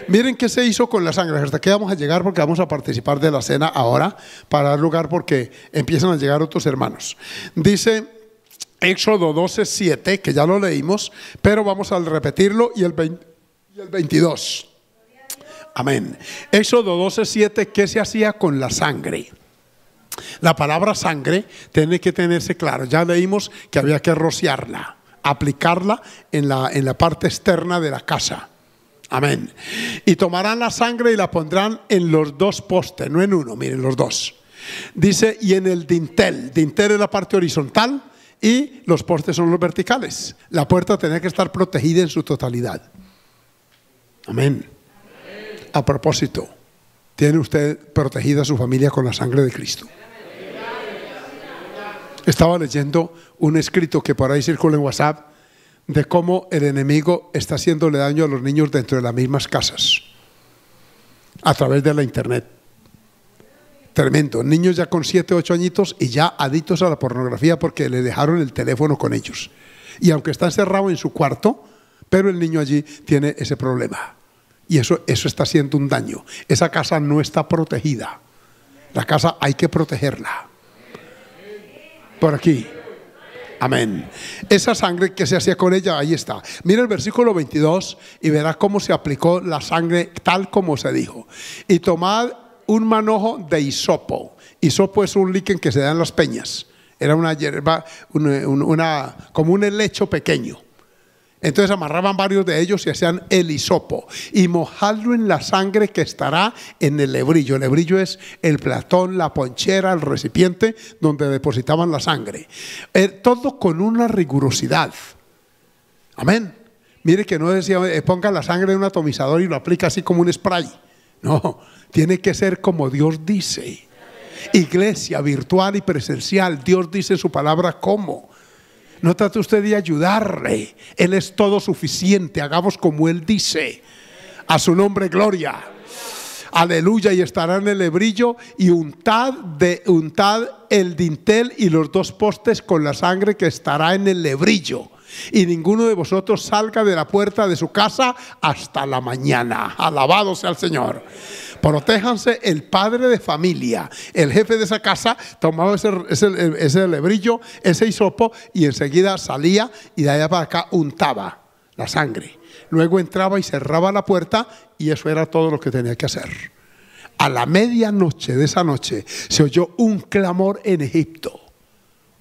Miren qué se hizo con la sangre. Hasta que vamos a llegar porque vamos a participar de la cena ahora para dar lugar porque empiezan a llegar otros hermanos. Dice Éxodo 12, 7, que ya lo leímos, pero vamos a repetirlo y el, y el 22. Amén. Éxodo 12, 7, ¿qué se hacía con la sangre? La palabra sangre tiene que tenerse claro. Ya leímos que había que rociarla aplicarla en la, en la parte externa de la casa. Amén. Y tomarán la sangre y la pondrán en los dos postes, no en uno, miren los dos. Dice, y en el dintel. Dintel es la parte horizontal y los postes son los verticales. La puerta tiene que estar protegida en su totalidad. Amén. A propósito, ¿tiene usted protegida su familia con la sangre de Cristo? Estaba leyendo un escrito que por ahí circula en WhatsApp de cómo el enemigo está haciéndole daño a los niños dentro de las mismas casas, a través de la internet. Tremendo. Niños ya con 7, 8 añitos y ya adictos a la pornografía porque le dejaron el teléfono con ellos. Y aunque está encerrado en su cuarto, pero el niño allí tiene ese problema. Y eso, eso está haciendo un daño. Esa casa no está protegida. La casa hay que protegerla por aquí. Amén. Esa sangre que se hacía con ella, ahí está. Mira el versículo 22 y verás cómo se aplicó la sangre tal como se dijo. Y tomad un manojo de hisopo. Hisopo es un líquen que se da en las peñas. Era una hierba, como un helecho pequeño entonces amarraban varios de ellos y hacían el hisopo y mojarlo en la sangre que estará en el lebrillo. El lebrillo es el platón, la ponchera, el recipiente donde depositaban la sangre. Eh, todo con una rigurosidad. Amén. Mire que no decía, eh, ponga la sangre en un atomizador y lo aplica así como un spray. No, tiene que ser como Dios dice. Iglesia virtual y presencial, Dios dice su palabra como. No trate usted de ayudarle. Él es todo suficiente. Hagamos como Él dice. A su nombre, gloria. Aleluya. Y estará en el lebrillo y untad, de, untad el dintel y los dos postes con la sangre que estará en el lebrillo Y ninguno de vosotros salga de la puerta de su casa hasta la mañana. Alabado sea el Señor. Protéjanse el padre de familia. El jefe de esa casa tomaba ese, lebrillo, ese hisopo y enseguida salía y de allá para acá untaba la sangre. Luego entraba y cerraba la puerta y eso era todo lo que tenía que hacer. A la medianoche de esa noche se oyó un clamor en Egipto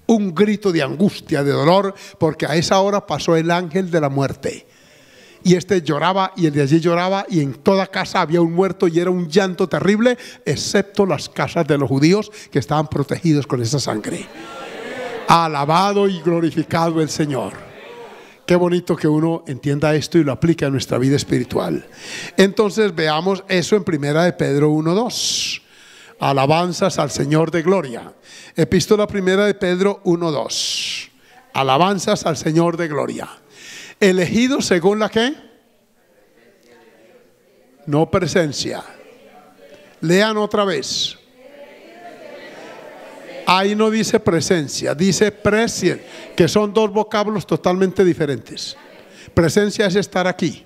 un grito de angustia, de dolor, porque a esa hora pasó el ángel de la muerte y este lloraba y el de allí lloraba y en toda casa había un muerto y era un llanto terrible, excepto las casas de los judíos que estaban protegidos con esa sangre. Alabado y glorificado el Señor. Qué bonito que uno entienda esto y lo aplique a nuestra vida espiritual. Entonces veamos eso en primera de Pedro 1:2. Alabanzas al Señor de gloria. Epístola primera de Pedro 1:2. Alabanzas al Señor de gloria. ¿Elegido según la que? No presencia. Lean otra vez. Ahí no dice presencia, dice presencia. que son dos vocablos totalmente diferentes. Presencia es estar aquí.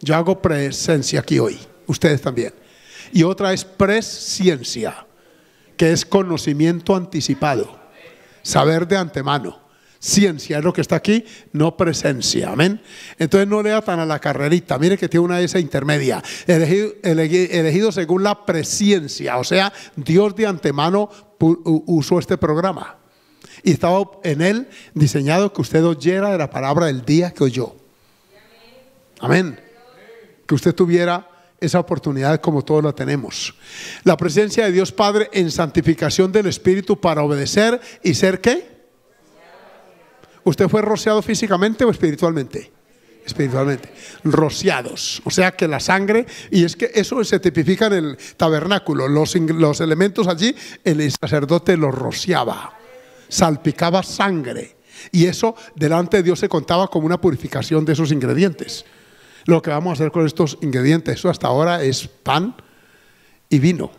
Yo hago presencia aquí hoy, ustedes también. Y otra es presciencia, que es conocimiento anticipado, saber de antemano. Ciencia es lo que está aquí, no presencia. Amén. Entonces no lea tan a la carrerita. Mire que tiene una esa intermedia. Elegido, elegido según la presencia, O sea, Dios de antemano usó este programa. Y estaba en él diseñado que usted oyera de la palabra del día que oyó. Amén. Que usted tuviera esa oportunidad como todos la tenemos. La presencia de Dios Padre en santificación del Espíritu para obedecer y ser qué? ¿Usted fue rociado físicamente o espiritualmente? espiritualmente, rociados, o sea que la sangre, y es que eso se tipifica en el tabernáculo, los, elementos allí, el sacerdote los rociaba, salpicaba sangre, y eso delante de Dios se contaba como una purificación de esos ingredientes. Lo que vamos a hacer con estos ingredientes, eso hasta ahora es pan y vino.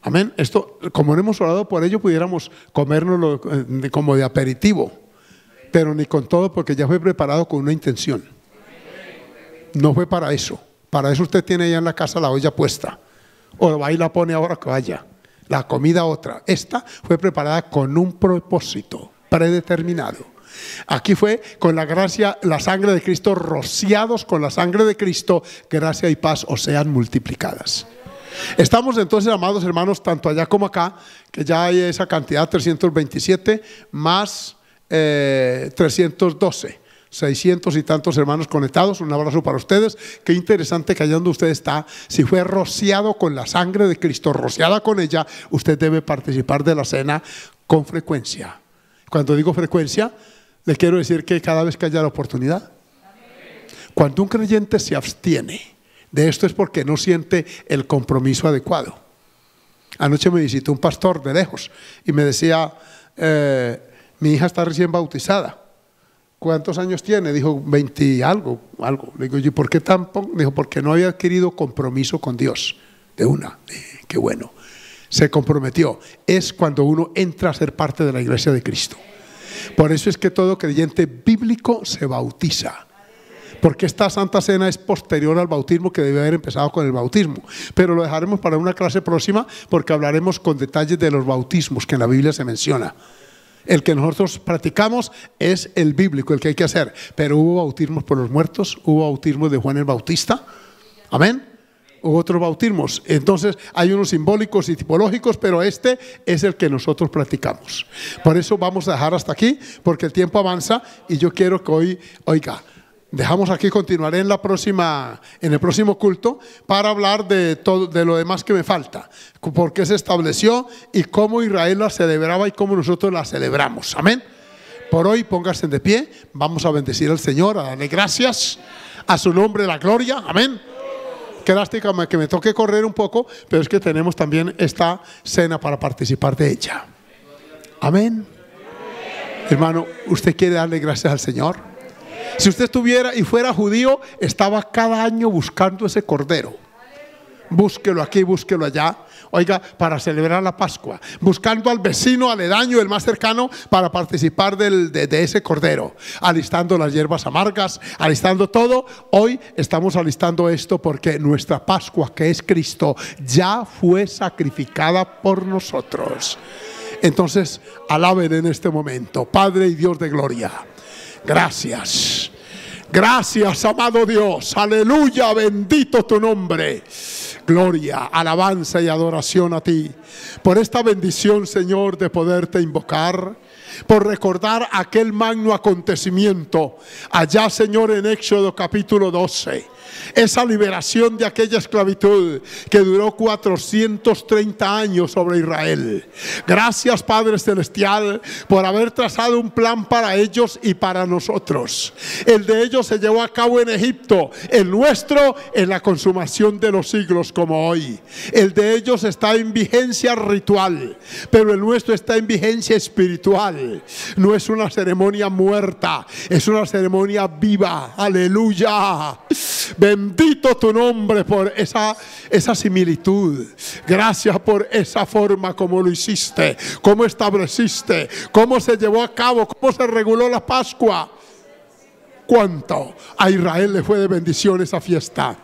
Amén. Esto, como no hemos orado por ello, pudiéramos comérnoslo eh, como de aperitivo pero ni con todo porque ya fue preparado con una intención. No fue para eso. Para eso usted tiene ya en la casa la olla puesta. O ahí la pone ahora que vaya. La comida otra. Esta fue preparada con un propósito predeterminado. Aquí fue con la gracia, la sangre de Cristo, rociados con la sangre de Cristo, gracia y paz o sean multiplicadas. Estamos entonces, amados hermanos, tanto allá como acá, que ya hay esa cantidad, 327, más 312. Eh, 600 y tantos hermanos conectados. Un abrazo para ustedes. Qué interesante que allá donde usted está, si fue rociado con la sangre de Cristo, rociada con ella, usted debe participar de la cena con frecuencia. Cuando digo frecuencia, le quiero decir que cada vez que haya la oportunidad. Cuando un creyente se abstiene de esto es porque no siente el compromiso adecuado. Anoche me visitó un pastor de lejos y me decía, eh, mi hija está recién bautizada. ¿Cuántos años tiene? Dijo, 20 algo, algo. Le digo, ¿y por qué tan Dijo, porque no había adquirido compromiso con Dios. De una, qué bueno. Se comprometió. Es cuando uno entra a ser parte de la iglesia de Cristo. Por eso es que todo creyente bíblico se bautiza. Porque esta Santa Cena es posterior al bautismo que debe haber empezado con el bautismo. Pero lo dejaremos para una clase próxima porque hablaremos con detalles de los bautismos que en la Biblia se menciona. El que nosotros practicamos es el bíblico, el que hay que hacer. Pero hubo bautismos por los muertos, hubo bautismos de Juan el Bautista. Amén. Hubo otros bautismos. Entonces hay unos simbólicos y tipológicos, pero este es el que nosotros practicamos. Por eso vamos a dejar hasta aquí, porque el tiempo avanza y yo quiero que hoy, oiga, dejamos aquí, continuaré en, la próxima, en el próximo culto para hablar de, todo, de lo demás que me falta, por qué se estableció y cómo Israel la celebraba y cómo nosotros la celebramos. Amén. Por hoy póngase de pie, vamos a bendecir al Señor, a darle gracias a su nombre la gloria. Amén. Qué lástima que me toque correr un poco, pero es que tenemos también esta cena para participar de ella. Amén. Hermano, ¿usted quiere darle gracias al Señor? Si usted estuviera y fuera judío, estaba cada año buscando ese cordero. Búsquelo aquí, búsquelo allá. Oiga, para celebrar la Pascua. Buscando al vecino aledaño, el más cercano, para participar de, ese cordero. Alistando las hierbas amargas, alistando todo. Hoy estamos alistando esto porque nuestra Pascua, que es Cristo, ya fue sacrificada por nosotros. Entonces, alaben en este momento, Padre y Dios de gloria. Gracias. Gracias, amado Dios. Aleluya, bendito tu nombre. Gloria, alabanza y adoración a ti. Por esta bendición, Señor, de poderte invocar. Por recordar aquel magno acontecimiento allá, Señor, en Éxodo capítulo 12 esa liberación de aquella esclavitud que duró 430 años sobre Israel. Gracias Padre Celestial por haber trazado un plan para ellos y para nosotros. El de ellos se llevó a cabo en Egipto, el nuestro en la consumación de los siglos como hoy. El de ellos está en vigencia ritual, pero el nuestro está en vigencia espiritual. No es una ceremonia muerta, es una ceremonia viva. Aleluya. Bendito tu nombre por esa, esa similitud. Gracias por esa forma como lo hiciste, cómo estableciste, cómo se llevó a cabo, cómo se reguló la Pascua. ¿Cuánto a Israel le fue de bendición esa fiesta?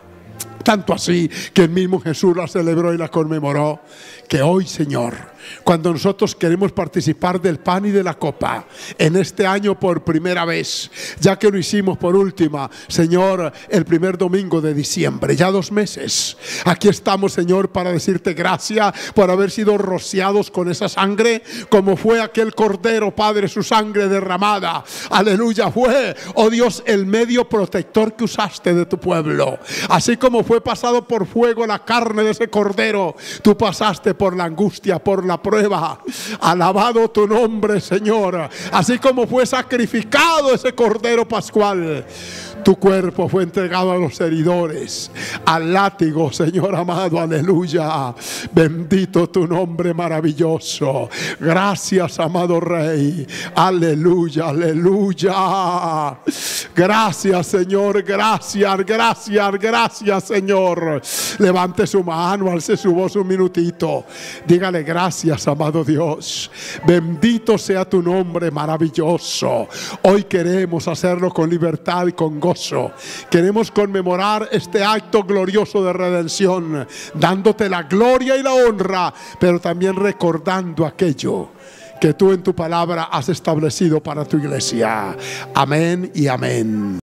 Tanto así que el mismo Jesús la celebró y la conmemoró. Que hoy, Señor, cuando nosotros queremos participar del pan y de la copa en este año por primera vez, ya que lo hicimos por última, Señor, el primer domingo de diciembre, ya dos meses. Aquí estamos, Señor, para decirte gracias por haber sido rociados con esa sangre, como fue aquel cordero, Padre, su sangre derramada. Aleluya, fue, oh Dios, el medio protector que usaste de tu pueblo. Así como fue pasado por fuego la carne de ese cordero, tú pasaste por la angustia, por la prueba. Alabado tu nombre, Señor. Así como fue sacrificado ese Cordero Pascual. Tu cuerpo fue entregado a los heridores, al látigo, Señor amado, aleluya. Bendito tu nombre maravilloso. Gracias, amado Rey. Aleluya, aleluya. Gracias, Señor. Gracias, gracias, gracias, Señor. Levante su mano, alce su voz un minutito. Dígale gracias, amado Dios. Bendito sea tu nombre maravilloso. Hoy queremos hacerlo con libertad y con Queremos conmemorar este acto glorioso de redención, dándote la gloria y la honra, pero también recordando aquello que tú en tu palabra has establecido para tu iglesia. Amén y amén.